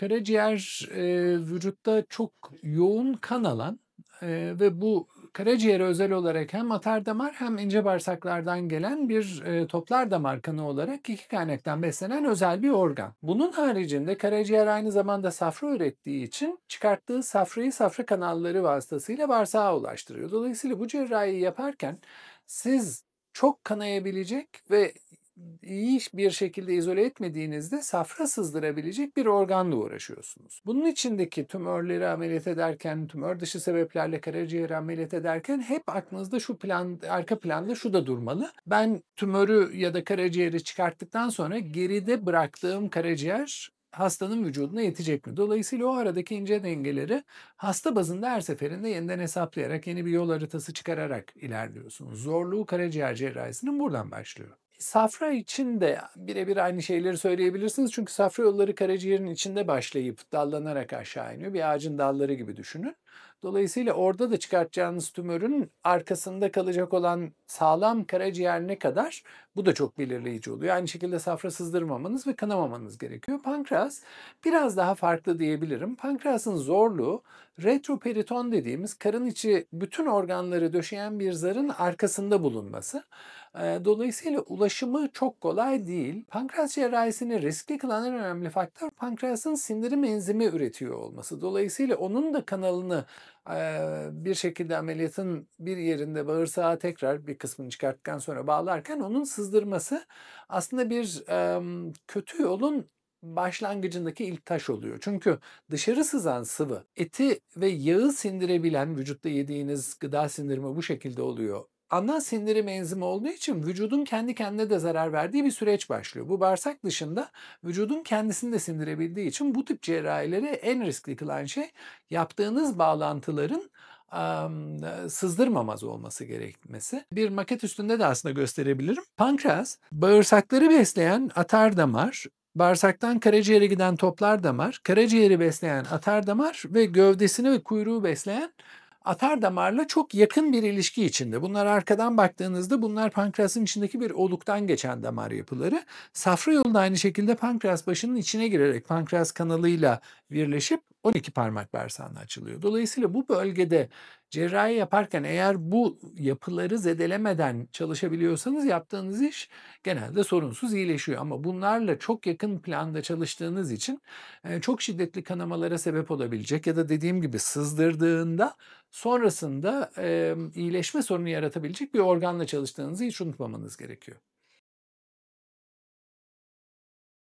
Karaciğer e, vücutta çok yoğun kan alan e, ve bu karaciğere özel olarak hem atar damar hem ince bağırsaklardan gelen bir e, toplar damar kanı olarak iki kaynaktan beslenen özel bir organ. Bunun haricinde karaciğer aynı zamanda safra ürettiği için çıkarttığı safrayı safra kanalları vasıtasıyla bağırsağa ulaştırıyor. Dolayısıyla bu cerrahiyi yaparken siz çok kanayabilecek ve iyi bir şekilde izole etmediğinizde safra sızdırabilecek bir organla uğraşıyorsunuz. Bunun içindeki tümörleri ameliyat ederken, tümör dışı sebeplerle karaciğeri ameliyat ederken hep aklınızda şu plan, arka planda şu da durmalı. Ben tümörü ya da karaciğeri çıkarttıktan sonra geride bıraktığım karaciğer hastanın vücuduna yetecek mi? Dolayısıyla o aradaki ince dengeleri hasta bazında her seferinde yeniden hesaplayarak yeni bir yol haritası çıkararak ilerliyorsunuz. Zorluğu karaciğer cerrahisinin buradan başlıyor. Safra için de birebir aynı şeyleri söyleyebilirsiniz. Çünkü safra yolları karaciğerin içinde başlayıp dallanarak aşağı iniyor. Bir ağacın dalları gibi düşünün. Dolayısıyla orada da çıkartacağınız tümörün arkasında kalacak olan sağlam karaciğer ne kadar bu da çok belirleyici oluyor. Aynı şekilde safra sızdırmamanız ve kanamamanız gerekiyor. Pankreas biraz daha farklı diyebilirim. Pankreasın zorluğu retroperiton dediğimiz karın içi bütün organları döşeyen bir zarın arkasında bulunması. Dolayısıyla ulaşımı çok kolay değil. Pankreas cerrahisini riskli kılan en önemli faktör pankreasın sindirim enzimi üretiyor olması. Dolayısıyla onun da kanalını bir şekilde ameliyatın bir yerinde bağırsağa tekrar bir kısmını çıkarttıktan sonra bağlarken onun sızdırması aslında bir kötü yolun başlangıcındaki ilk taş oluyor. Çünkü dışarı sızan sıvı eti ve yağı sindirebilen vücutta yediğiniz gıda sindirimi bu şekilde oluyor. Ana sindirim enzimi olduğu için vücudun kendi kendine de zarar verdiği bir süreç başlıyor. Bu bağırsak dışında vücudun kendisini de sindirebildiği için bu tip cerrahileri en riskli kılan şey yaptığınız bağlantıların sızdırmamaz olması gerekmesi. Bir maket üstünde de aslında gösterebilirim. Pankreas bağırsakları besleyen atar damar Bağırsaktan karaciğere giden toplar damar, karaciğeri besleyen atar damar ve gövdesini ve kuyruğu besleyen atar damarla çok yakın bir ilişki içinde. Bunlar arkadan baktığınızda bunlar pankreasın içindeki bir oluktan geçen damar yapıları. Safra yolu da aynı şekilde pankreas başının içine girerek pankreas kanalıyla birleşip 12 parmak bağırsağına açılıyor. Dolayısıyla bu bölgede cerrahi yaparken eğer bu yapıları zedelemeden çalışabiliyorsanız yaptığınız iş genelde sorunsuz iyileşiyor. Ama bunlarla çok yakın planda çalıştığınız için çok şiddetli kanamalara sebep olabilecek ya da dediğim gibi sızdırdığında sonrasında iyileşme sorunu yaratabilecek bir organla çalıştığınızı hiç unutmamanız gerekiyor.